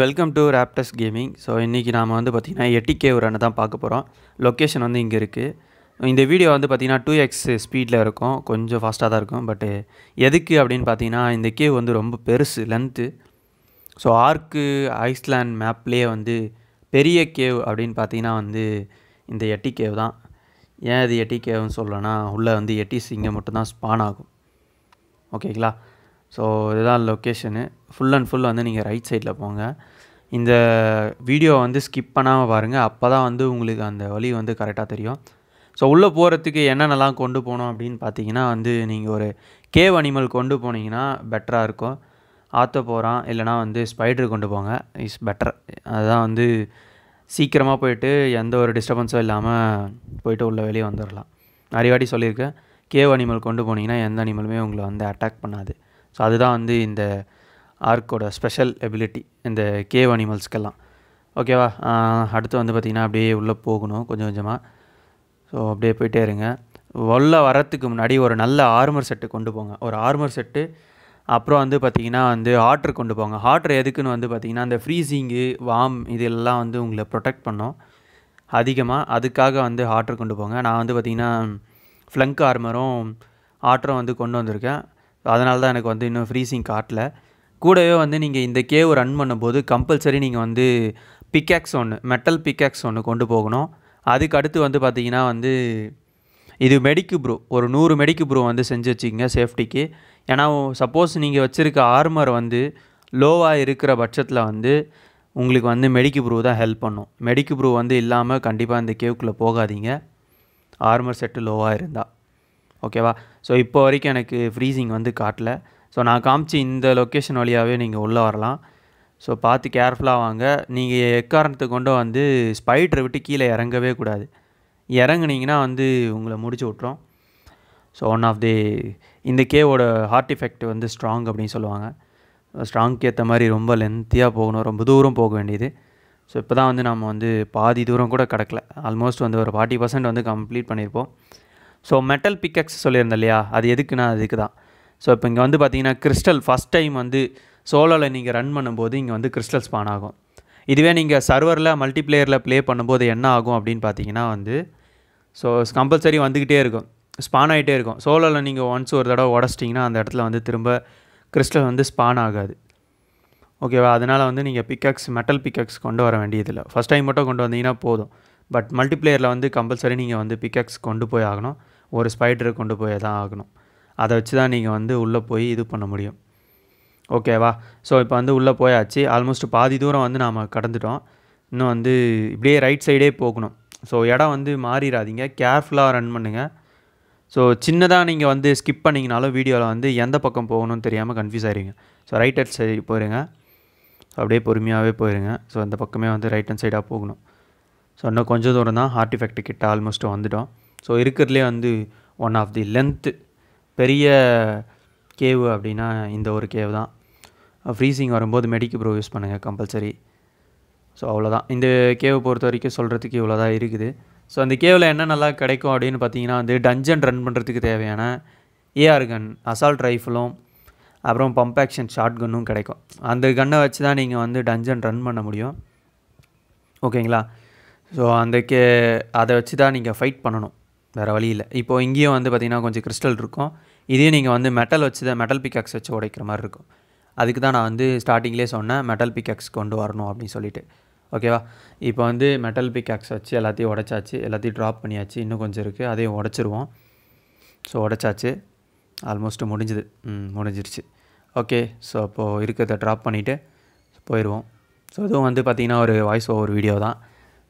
welcome to Raptors gaming so இன்றைக்கி நாம் வந்து பார்த்திங்கன்னா எட்டிகே ஒரு தான் பார்க்க போகிறோம் லொக்கேஷன் வந்து இங்கே இருக்குது இந்த வீடியோ வந்து பார்த்திங்கன்னா டூ எக்ஸ் ஸ்பீடில் இருக்கும் கொஞ்சம் ஃபாஸ்ட்டாக தான் இருக்கும் பட்டு எதுக்கு அப்படின்னு பார்த்தீங்கன்னா இந்த கேவ் வந்து ரொம்ப பெருசு லென்த்து ஸோ ஆர்க்கு ஐஸ்லாண்ட் மேப்லேயே வந்து பெரிய கேவ் அப்படின்னு பார்த்தீங்கன்னா வந்து இந்த எட்டி கேவ் தான் ஏன் இது எட்டி கேவ்னு சொல்லணும்னா உள்ளே வந்து எட்டி சிங்கம் மட்டும்தான் ஸ்பான் ஆகும் ஓகேங்களா ஸோ இதுதான் லொக்கேஷனு ஃபுல் அண்ட் ஃபுல் வந்து நீங்கள் ரைட் சைடில் போங்க இந்த வீடியோ வந்து ஸ்கிப் பண்ணாமல் பாருங்கள் அப்போ தான் வந்து உங்களுக்கு அந்த வழி வந்து கரெக்டாக தெரியும் ஸோ உள்ளே போகிறதுக்கு என்னென்னலாம் கொண்டு போகணும் அப்படின்னு பார்த்தீங்கன்னா வந்து நீங்கள் ஒரு கேவ் அனிமல் கொண்டு போனீங்கன்னா பெட்டராக இருக்கும் ஆற்ற போகிறான் இல்லைனா வந்து ஸ்பைடர் கொண்டு போங்க இஸ் பெட்டர் அதுதான் வந்து சீக்கிரமாக போயிட்டு எந்த ஒரு டிஸ்டர்பன்ஸும் இல்லாமல் போயிட்டு உள்ள வெளியே வந்துடலாம் நிறைய வாட்டி சொல்லியிருக்கேன் கேவ் அனிமல் கொண்டு போனீங்கன்னா எந்த அனிமலுமே உங்களை வந்து அட்டாக் பண்ணாது ஸோ அதுதான் வந்து இந்த ஆர்க்கோட ஸ்பெஷல் எபிலிட்டி இந்த கேவ் அனிமல்ஸ்க்கெல்லாம் ஓகேவா அடுத்து வந்து பார்த்திங்கன்னா அப்படியே உள்ளே போகணும் கொஞ்சம் கொஞ்சமாக ஸோ அப்படியே போயிட்டே இருங்க உள்ளே வரத்துக்கு முன்னாடி ஒரு நல்ல ஆர்மர் செட்டு கொண்டு போங்க ஒரு ஆர்மர் செட்டு அப்புறம் வந்து பார்த்திங்கன்னா வந்து ஹாட்ரு கொண்டு போங்க ஹாட்ரு எதுக்குன்னு வந்து பார்த்திங்கன்னா அந்த ஃப்ரீசிங்கு வாம் இதெல்லாம் வந்து உங்களை ப்ரொடெக்ட் பண்ணோம் அதிகமாக அதுக்காக வந்து ஹாட்ரு கொண்டு போங்க நான் வந்து பார்த்திங்கன்னா ஃப்ளங்க் ஆர்மரும் ஆட்டரும் வந்து கொண்டு வந்திருக்கேன் அதனால தான் எனக்கு வந்து இன்னும் ஃப்ரீசிங் காட்டல கூடவே வந்து நீங்கள் இந்த கேவ் ரன் பண்ணும்போது கம்பல்சரி நீங்கள் வந்து பிக்கேக்ஸ் ஒன்று மெட்டல் பிக்கேக்ஸ் ஒன்று கொண்டு போகணும் அதுக்கு அடுத்து வந்து பார்த்திங்கன்னா வந்து இது மெடிக்கு ப்ரூ ஒரு நூறு மெடிக்கு ப்ரூ வந்து செஞ்சு வச்சுக்கோங்க சேஃப்டிக்கு ஏன்னா சப்போஸ் நீங்கள் வச்சுருக்க ஆர்மர் வந்து லோவாக இருக்கிற பட்சத்தில் வந்து உங்களுக்கு வந்து மெடிக்கு ப்ரூ தான் ஹெல்ப் பண்ணும் மெடிக்கு ப்ரூ வந்து இல்லாமல் கண்டிப்பாக இந்த கேவுக்குள்ளே போகாதீங்க ஆர்மர் செட்டு லோவாக இருந்தால் ஓகேவா ஸோ இப்போ வரைக்கும் எனக்கு ஃப்ரீசிங் வந்து காட்டல ஸோ நான் காமிச்சு இந்த லொக்கேஷன் வழியாகவே நீங்கள் உள்ளே வரலாம் ஸோ பார்த்து கேர்ஃபுல்லாக வாங்க நீங்கள் எக்காரணத்தை கொண்டு வந்து ஸ்பைட்ரை விட்டு கீழே இறங்கவே கூடாது இறங்குனீங்கன்னா வந்து உங்களை முடிச்சு விட்ரும் ஸோ ஒன் ஆஃப் தி இந்த கேவோட ஹார்ட் இஃபெக்ட் வந்து ஸ்ட்ராங் அப்படின்னு சொல்லுவாங்க ஸ்ட்ராங்க்கு ஏற்ற மாதிரி ரொம்ப லென்த்தியாக போகணும் ரொம்ப தூரம் போக வேண்டியது ஸோ இப்போ தான் வந்து நம்ம வந்து பாதி தூரம் கூட கிடக்கல ஆல்மோஸ்ட் வந்து ஒரு ஃபார்ட்டி பர்சன்ட் வந்து கம்ப்ளீட் பண்ணியிருப்போம் ஸோ மெட்டல் பிக்கக்ஸ் சொல்லியிருந்தேன் இல்லையா அது எதுக்குன்னா அதுக்கு தான் ஸோ இப்போ இங்கே வந்து பார்த்தீங்கன்னா கிறிஸ்டல் ஃபஸ்ட் டைம் வந்து சோலோவில் நீங்கள் ரன் பண்ணும்போது இங்கே வந்து கிறிஸ்டல் ஸ்பான் ஆகும் இதுவே நீங்கள் சர்வரில் மல்டிப்ளேயரில் ப்ளே பண்ணும்போது என்ன ஆகும் அப்படின்னு பார்த்தீங்கன்னா வந்து ஸோ கம்பல்சரி வந்துக்கிட்டே இருக்கும் ஸ்பான் ஆகிட்டே இருக்கும் சோலோவில் நீங்கள் ஒன்ஸ் ஒரு தடவை உடச்சிட்டிங்கன்னா அந்த இடத்துல வந்து திரும்ப கிறிஸ்டல் வந்து ஸ்பான் ஆகாது ஓகேவா அதனால் வந்து நீங்கள் பிக்கக்ஸ் மெட்டல் பிக்கக்ஸ் கொண்டு வர வேண்டியதில்லை ஃபஸ்ட் டைம் மட்டும் கொண்டு வந்தீங்கன்னா போதும் பட் மல்டிப்ளேயரில் வந்து கம்பல்சரி நீங்கள் வந்து பிக்கக்ஸ் கொண்டு போய் ஆகணும் ஒரு ஸ்பைடரை கொண்டு போய் தான் ஆகணும் அதை வச்சு தான் நீங்கள் வந்து உள்ளே போய் இது பண்ண முடியும் ஓகேவா ஸோ இப்போ வந்து உள்ளே போயாச்சு ஆல்மோஸ்ட் பாதி தூரம் வந்து நாம் கடந்துட்டோம் இன்னும் வந்து இப்படியே ரைட் சைடே போகணும் ஸோ இடம் வந்து மாறிடாதீங்க கேர்ஃபுல்லாக ரன் பண்ணுங்கள் ஸோ சின்னதாக நீங்கள் வந்து ஸ்கிப் பண்ணிங்கனாலும் வீடியோவில் வந்து எந்த பக்கம் போகணும்னு தெரியாமல் கன்ஃபியூஸ் ஆகிடுங்க ஸோ ரைட் ஹேண்ட் சைடு போயிருங்க ஸோ அப்படியே பொறுமையாகவே போயிருங்க ஸோ அந்த பக்கமே வந்து ரைட் ஹேண்ட் சைடாக போகணும் ஸோ இன்னும் கொஞ்சம் தூரம் தான் ஆர்டிஃபெக்ட் கிட்ட ஆல்மோஸ்ட்டு வந்துவிட்டோம் ஸோ இருக்கிறதுலே வந்து ஒன் ஆஃப் தி லென்த்து பெரிய கேவு அப்படின்னா இந்த ஒரு கேவ் தான் ஃப்ரீசிங் uh, வரும்போது மெடிக்கு ப்ரோ யூஸ் பண்ணுங்கள் கம்பல்சரி ஸோ அவ்வளோதான் இந்த கேவை பொறுத்த வரைக்கும் சொல்கிறதுக்கு இவ்வளோ தான் இருக்குது ஸோ அந்த கேவில் என்ன நல்லா கிடைக்கும் அப்படின்னு பார்த்தீங்கன்னா வந்து டஞ்சன் ரன் பண்ணுறதுக்கு தேவையான ஏஆர் கன் அசால்ட் ரைஃபிளும் அப்புறம் பம்ப் ஆக்ஷன் ஷார்ட் கன்னும் கிடைக்கும் அந்த கன்னை வச்சு தான் நீங்கள் வந்து டஞ்சன் ரன் பண்ண முடியும் ஓகேங்களா ஸோ அந்த கே அதை வச்சு தான் நீங்கள் ஃபைட் பண்ணணும் வேறு வழி இல்லை இப்போது இங்கேயும் வந்து பார்த்திங்கன்னா கொஞ்சம் கிறிஸ்டல் இருக்கும் இதே நீங்கள் வந்து மெட்டல் வச்சு தான் மெட்டல் பிக்காக்ஸ் வச்சு உடைக்கிற மாதிரி இருக்கும் அதுக்கு தான் நான் வந்து ஸ்டார்டிங்லேயே சொன்னேன் மெட்டல் பிக்காக்ஸ் கொண்டு வரணும் அப்படின்னு சொல்லிட்டு ஓகேவா இப்போ வந்து மெட்டல் பிக்காக்ஸ் வச்சு எல்லாத்தையும் உடச்சாச்சு எல்லாத்தையும் ட்ராப் பண்ணியாச்சு இன்னும் கொஞ்சம் இருக்குது அதையும் உடச்சிருவோம் ஸோ உடச்சாச்சு ஆல்மோஸ்ட் முடிஞ்சுது ம் முடிஞ்சிருச்சு ஓகே ஸோ அப்போது இருக்கிறத ட்ராப் பண்ணிவிட்டு போயிடுவோம் ஸோ இதுவும் வந்து பார்த்திங்கன்னா ஒரு வாய்ஸ் ஓவர் வீடியோ தான்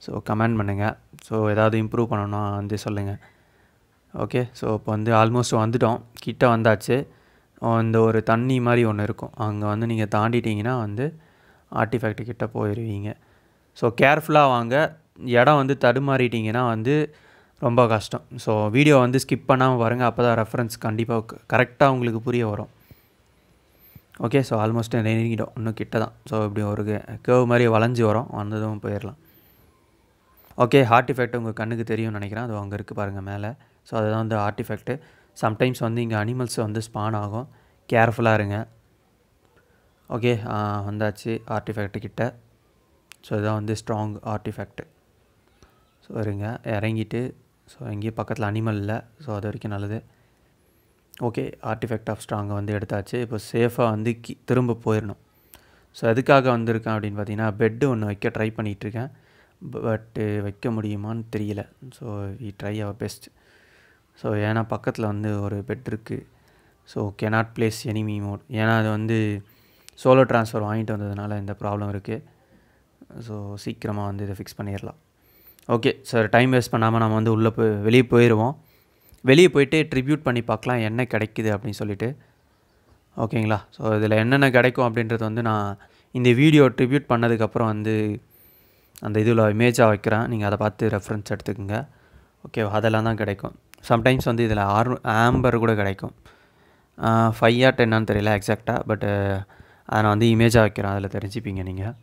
ஸோ கமெண்ட் பண்ணுங்கள் ஸோ ஏதாவது இம்ப்ரூவ் பண்ணணும் வந்து சொல்லுங்கள் ஓகே ஸோ இப்போ வந்து ஆல்மோஸ்ட் வந்துட்டோம் கிட்டே வந்தாச்சு இந்த ஒரு தண்ணி மாதிரி ஒன்று இருக்கும் அங்கே வந்து நீங்கள் தாண்டிட்டிங்கன்னா வந்து ஆர்டிஃபேக்ட் கிட்டே போயிடுவீங்க ஸோ கேர்ஃபுல்லாக வாங்க இடம் வந்து தடுமாறிட்டிங்கன்னா வந்து ரொம்ப கஷ்டம் ஸோ வீடியோ வந்து ஸ்கிப் பண்ணாமல் பாருங்கள் அப்போ தான் ரெஃபரன்ஸ் கண்டிப்பாக கரெக்டாக உங்களுக்கு புரிய வரும் ஓகே ஸோ ஆல்மோஸ்ட் நெருங்கிட்டோம் இன்னும் கிட்ட தான் ஸோ இப்படி ஒரு கேவ் மாதிரி வளைஞ்சி வரும் வந்ததும் போயிடலாம் ஓகே ஆர்டிஃபெக்ட் உங்கள் கண்ணுக்கு தெரியும்னு நினைக்கிறேன் அது அங்கே இருக்குது பாருங்கள் மேலே ஸோ அதுதான் வந்து ஆர்டிஃபெக்ட்டு சம்டைம்ஸ் வந்து இங்கே அனிமல்ஸ் வந்து ஸ்பான் ஆகும் கேர்ஃபுல்லாக இருங்க ஓகே வந்தாச்சு ஆர்டிஃபெக்ட்டு கிட்ட ஸோ இதுதான் வந்து ஸ்ட்ராங் ஆர்டிஃபெக்ட்டு ஸோ இருங்க இறங்கிட்டு ஸோ எங்கேயும் பக்கத்தில் அனிமல் இல்லை ஸோ அது வரைக்கும் நல்லது ஓகே ஆர்டிஃபெக்ட் ஆஃப் ஸ்ட்ராங்கை வந்து எடுத்தாச்சு இப்போ சேஃபாக வந்து கி திரும்ப போயிடணும் ஸோ எதுக்காக வந்திருக்கேன் அப்படின்னு பார்த்தீங்கன்னா பெட்டு ஒன்று வைக்க ட்ரை பண்ணிகிட்ருக்கேன் பட்டு வைக்க முடியுமான்னு தெரியல so we try our best so ஏன்னா பக்கத்தில் வந்து ஒரு பெட் இருக்குது so cannot place enemy mode ஏன்னா அது வந்து சோலோ ட்ரான்ஸ்ஃபர் வாங்கிட்டு வந்ததுனால இந்த ப்ராப்ளம் இருக்குது ஸோ சீக்கிரமாக வந்து இதை ஃபிக்ஸ் பண்ணிடலாம் ஓகே சார் டைம் வேஸ்ட் பண்ணாமல் நம்ம வந்து உள்ளே போய் வெளியே போயிடுவோம் வெளியே போயிட்டு ட்ரிபியூட் பண்ணி பார்க்கலாம் என்ன கிடைக்குது அப்படின்னு சொல்லிட்டு ஓகேங்களா ஸோ இதில் என்னென்ன கிடைக்கும் அப்படின்றது வந்து நான் இந்த வீடியோ ட்ரிபியூட் பண்ணதுக்கப்புறம் வந்து அந்த இதில் இமேஜாக வைக்கிறேன் நீங்கள் அதை பார்த்து ரெஃபரன்ஸ் எடுத்துக்கோங்க ஓகே அதெல்லாம் தான் கிடைக்கும் சம்டைம்ஸ் வந்து இதில் ஆர் ஆம்பர் கூட கிடைக்கும் ஃபைவ் ஆர் டென்னான்னு தெரியல எக்ஸாக்டாக பட்டு அதை நான் வந்து இமேஜாக வைக்கிறேன் அதில் தெரிஞ்சுப்பீங்க நீங்கள்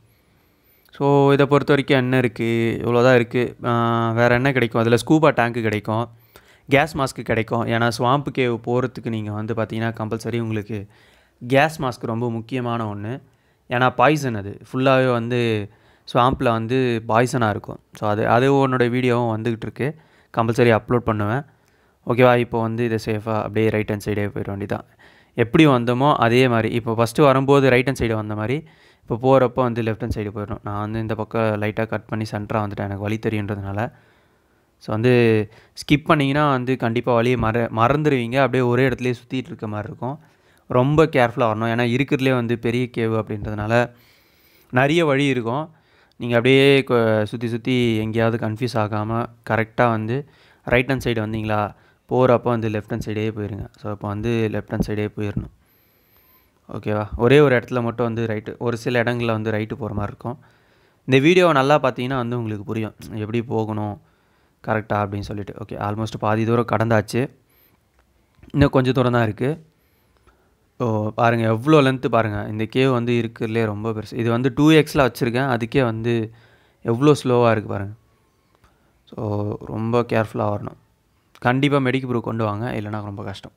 ஸோ இதை பொறுத்த வரைக்கும் என்ன இருக்குது இவ்வளோதான் இருக்குது வேறு என்ன கிடைக்கும் அதில் ஸ்கூபா டேங்க்கு கிடைக்கும் கேஸ் மாஸ்க்கு கிடைக்கும் ஏன்னா ஸ்வாம்பு கேவ் போகிறதுக்கு நீங்கள் வந்து பார்த்தீங்கன்னா கம்பல்சரி உங்களுக்கு கேஸ் மாஸ்க் ரொம்ப முக்கியமான ஒன்று ஏன்னா பாய்சன் அது ஃபுல்லாகவே வந்து ஸ்வாம்பில் வந்து பாய்சனாக இருக்கும் ஸோ அது அது உன்னோட வீடியோவும் வந்துக்கிட்டு இருக்கு கம்பல்சரி அப்லோட் பண்ணுவேன் ஓகேவா இப்போ வந்து இதை சேஃபாக அப்படியே ரைட் ஹேண்ட் சைடே போயிட வேண்டிதான் எப்படி வந்தோமோ அதே மாதிரி இப்போ ஃபஸ்ட்டு வரும்போது ரைட் ஹேண்ட் சைடு வந்த மாதிரி இப்போ போகிறப்போ வந்து லெஃப்ட் ஹேண்ட் சைடு போயிடும் நான் வந்து இந்த பக்கம் லைட்டாக கட் பண்ணி சென்டராக வந்துட்டேன் எனக்கு வழி தெரியுன்றதுனால ஸோ வந்து ஸ்கிப் பண்ணிங்கன்னா வந்து கண்டிப்பாக வழியை மற மறந்துடுவீங்க அப்படியே ஒரே இடத்துலேயே சுற்றிட்டு இருக்க மாதிரி இருக்கும் ரொம்ப கேர்ஃபுல்லாக வரணும் ஏன்னா இருக்கிறதுலே வந்து பெரிய கேவு அப்படின்றதுனால நிறைய வழி இருக்கும் நீங்கள் அப்படியே சுற்றி சுற்றி எங்கேயாவது கன்ஃபியூஸ் ஆகாமல் கரெக்டாக வந்து ரைட் ஹேண்ட் சைடு வந்தீங்களா போகிறப்போ வந்து லெஃப்ட் ஹேண்ட் சைடே போயிருங்க ஸோ அப்போ வந்து லெஃப்ட் ஹேண்ட் சைடே போயிடணும் ஓகேவா ஒரே ஒரு இடத்துல மட்டும் வந்து ரைட்டு ஒரு சில இடங்களில் வந்து ரைட்டு போகிற மாதிரி இருக்கும் இந்த வீடியோ நல்லா பார்த்தீங்கன்னா வந்து உங்களுக்கு புரியும் எப்படி போகணும் கரெக்டாக அப்படின்னு சொல்லிட்டு ஓகே ஆல்மோஸ்ட் பாதி தூரம் கடந்தாச்சு இன்னும் கொஞ்சம் தூரம் தான் இருக்குது ஓ பாருங்கள் எவ்வளோ லென்த்து பாருங்கள் இந்த கேவ் வந்து இருக்கிறதுலே ரொம்ப பெருசு இது வந்து டூ எக்ஸில் வச்சுருக்கேன் அதுக்கே வந்து எவ்வளோ ஸ்லோவாக இருக்குது பாருங்கள் ஸோ ரொம்ப கேர்ஃபுல்லாக வரணும் கண்டிப்பாக மெடிக்கல் ப்ரூவ் கொண்டு வாங்க இல்லைனா ரொம்ப கஷ்டம்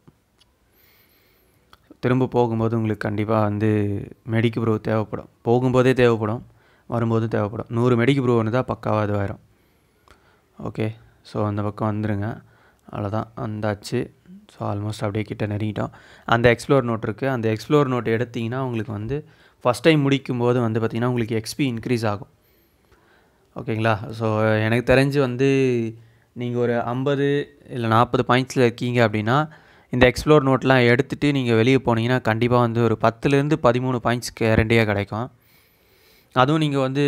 திரும்ப போகும்போது உங்களுக்கு கண்டிப்பாக வந்து மெடிக்கல் ப்ரூவ் தேவைப்படும் போகும்போதே தேவைப்படும் வரும்போது தேவைப்படும் நூறு மெடிக்கல் ப்ரூவ் ஒன்று தான் பக்காவாக ஆயிரும் ஓகே ஸோ அந்த பக்கம் வந்துடுங்க அவ்வளோதான் வந்தாச்சு ஸோ ஆல்மோஸ்ட் அப்படியே கிட்ட நெருங்கிட்டோம் அந்த எக்ஸ்ப்ளோர் நோட் இருக்குது அந்த எக்ஸ்ப்ளோர் நோட் எடுத்திங்கன்னா உங்களுக்கு வந்து ஃபஸ்ட் டைம் முடிக்கும்போது வந்து பார்த்திங்கன்னா உங்களுக்கு எக்ஸ்பி இன்க்ரீஸ் ஆகும் ஓகேங்களா ஸோ எனக்கு தெரிஞ்சு வந்து நீங்கள் ஒரு ஐம்பது இல்லை நாற்பது பாயிண்ட்ஸில் இருக்கீங்க அப்படின்னா இந்த எக்ஸ்ப்ளோர் நோட்லாம் எடுத்துகிட்டு நீங்கள் வெளியே போனீங்கன்னா கண்டிப்பாக வந்து ஒரு பத்துலேருந்து பதிமூணு பாயிண்ட்ஸ் கேரண்டியாக கிடைக்கும் அதுவும் நீங்கள் வந்து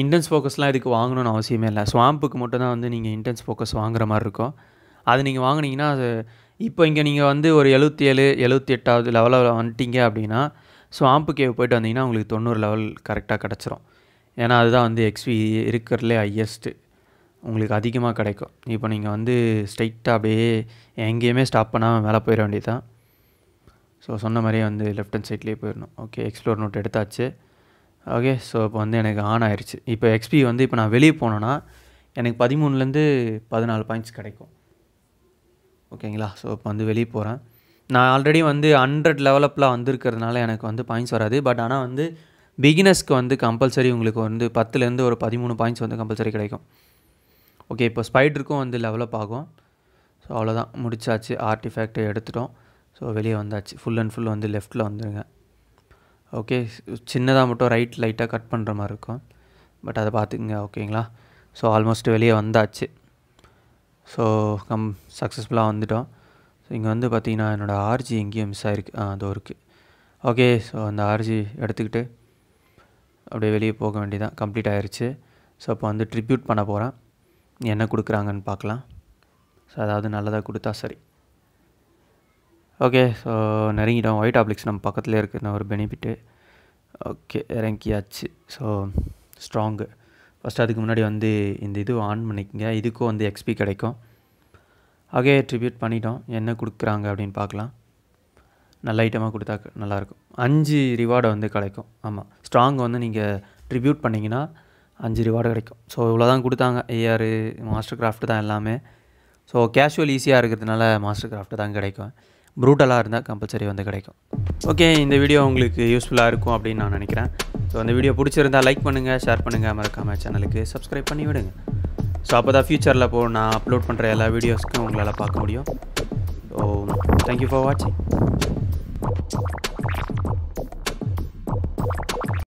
இன்டென்ஸ் ஃபோக்கஸ்லாம் இதுக்கு வாங்கணும்னு அவசியமே இல்லை ஸ்வாம்புக்கு மட்டும் தான் வந்து நீங்கள் இன்டென்ஸ் ஃபோக்கஸ் வாங்குகிற மாதிரி இருக்கும் அது நீங்கள் வாங்கினீங்கன்னா அது இப்போ இங்கே நீங்கள் வந்து ஒரு எழுபத்தி ஏழு எழுபத்தி எட்டாவது லெவலில் வந்துட்டீங்க அப்படின்னா ஸோ ஆம்பு கேவ் போய்ட்டு வந்தீங்கன்னா உங்களுக்கு தொண்ணூறு லெவல் கரெக்டாக கிடச்சிரும் ஏன்னா அதுதான் வந்து எக்ஸ்பி இருக்கிறதுலே ஹையஸ்ட்டு உங்களுக்கு அதிகமாக கிடைக்கும் இப்போ நீங்கள் வந்து ஸ்ட்ரைட்டாக அப்படியே எங்கேயுமே ஸ்டாப் பண்ணாமல் மேலே போயிட தான் ஸோ சொன்ன மாதிரியே வந்து லெஃப்ட் ஹண்ட் சைட்லேயே போயிடணும் ஓகே எக்ஸ்ப்ளோர் நோட் எடுத்தாச்சு ஓகே ஸோ இப்போ வந்து எனக்கு ஆன் ஆயிடுச்சு இப்போ எக்ஸ்பி வந்து இப்போ நான் வெளியே போனேன்னா எனக்கு பதிமூணுலேருந்து பதினாலு பாயிண்ட்ஸ் கிடைக்கும் ஓகேங்களா ஸோ இப்போ வந்து வெளியே போகிறேன் நான் ஆல்ரெடி வந்து ஹண்ட்ரட் லெவலப்லாம் வந்திருக்கிறதுனால எனக்கு வந்து பாயிண்ட்ஸ் வராது பட் ஆனால் வந்து பிகினர்ஸ்க்கு வந்து கம்பல்சரி உங்களுக்கு வந்து பத்துலேருந்து ஒரு பதிமூணு பாயிண்ட்ஸ் வந்து கம்பல்சரி கிடைக்கும் ஓகே இப்போ ஸ்பைடருக்கும் வந்து லெவலப் ஆகும் ஸோ அவ்வளோதான் முடிச்சாச்சு ஆர்டிஃபேக்டை எடுத்துட்டோம் ஸோ வெளியே வந்தாச்சு ஃபுல் அண்ட் ஃபுல் வந்து லெஃப்ட்டில் வந்துடுங்க ஓகே சின்னதாக மட்டும் ரைட் லைட்டாக கட் பண்ணுற மாதிரி இருக்கும் பட் அதை பார்த்துக்குங்க ஓகேங்களா ஸோ ஆல்மோஸ்ட் வெளியே வந்தாச்சு ஸோ கம் சக்ஸஸ்ஃபுல்லாக வந்துவிட்டோம் ஸோ இங்கே வந்து பார்த்திங்கன்னா என்னோடய ஆர்ஜி எங்கேயும் மிஸ் ஆகிருக்கு அதோ இருக்குது ஓகே ஸோ அந்த ஆர்ஜி எடுத்துக்கிட்டு அப்படியே வெளியே போக வேண்டியதான் கம்ப்ளீட் ஆகிருச்சு ஸோ இப்போ வந்து ட்ரிபியூட் பண்ண போகிறேன் என்ன கொடுக்குறாங்கன்னு பார்க்கலாம் ஸோ அதாவது நல்லதாக கொடுத்தா சரி ஓகே ஸோ நெருங்கிட்டோம் ஒயிட் ஆப்ளிக்ஸ் நம்ம பக்கத்துலேயே இருக்கிற ஒரு பெனிஃபிட்டு ஓகே இறங்கியாச்சு ஸோ ஸ்ட்ராங்கு ஃபஸ்ட்டு அதுக்கு முன்னாடி வந்து இந்த இது ஆன் பண்ணிக்கங்க இதுக்கும் வந்து எக்ஸ்பி கிடைக்கும் அகே ட்ரிபியூட் பண்ணிட்டோம் என்ன கொடுக்குறாங்க அப்படின்னு பார்க்கலாம் நல்ல ஐட்டமாக கொடுத்தா நல்லாயிருக்கும் அஞ்சு ரிவார்டை வந்து கிடைக்கும் ஆமாம் ஸ்ட்ராங் வந்து நீங்கள் ட்ரிபியூட் பண்ணிங்கன்னா அஞ்சு ரிவார்டு கிடைக்கும் ஸோ இவ்வளோ தான் கொடுத்தாங்க ஏஆர் மாஸ்டர் கிராஃப்ட் தான் எல்லாமே ஸோ கேஷுவல் ஈஸியாக இருக்கிறதுனால மாஸ்டர் கிராஃப்ட் தான் கிடைக்கும் ப்ரூட்டலாக இருந்தால் கம்பல்சரி வந்து கிடைக்கும் ஓகே இந்த வீடியோ உங்களுக்கு யூஸ்ஃபுல்லாக இருக்கும் அப்படின்னு நான் நினைக்கிறேன் ஸோ அந்த வீடியோ பிடிச்சிருந்தால் லைக் பண்ணுங்கள் ஷேர் பண்ணுங்கள் மறக்காமல் சேனலுக்கு சப்ஸ்கிரைப் பண்ணி விடுங்க ஸோ அப்போ தான் ஃப்யூச்சரில் போ நான் அப்லோட் பண்ணுற எல்லா வீடியோஸ்க்கும் உங்களால் பார்க்க முடியும் ஸோ தேங்க்யூ ஃபார் வாட்சிங்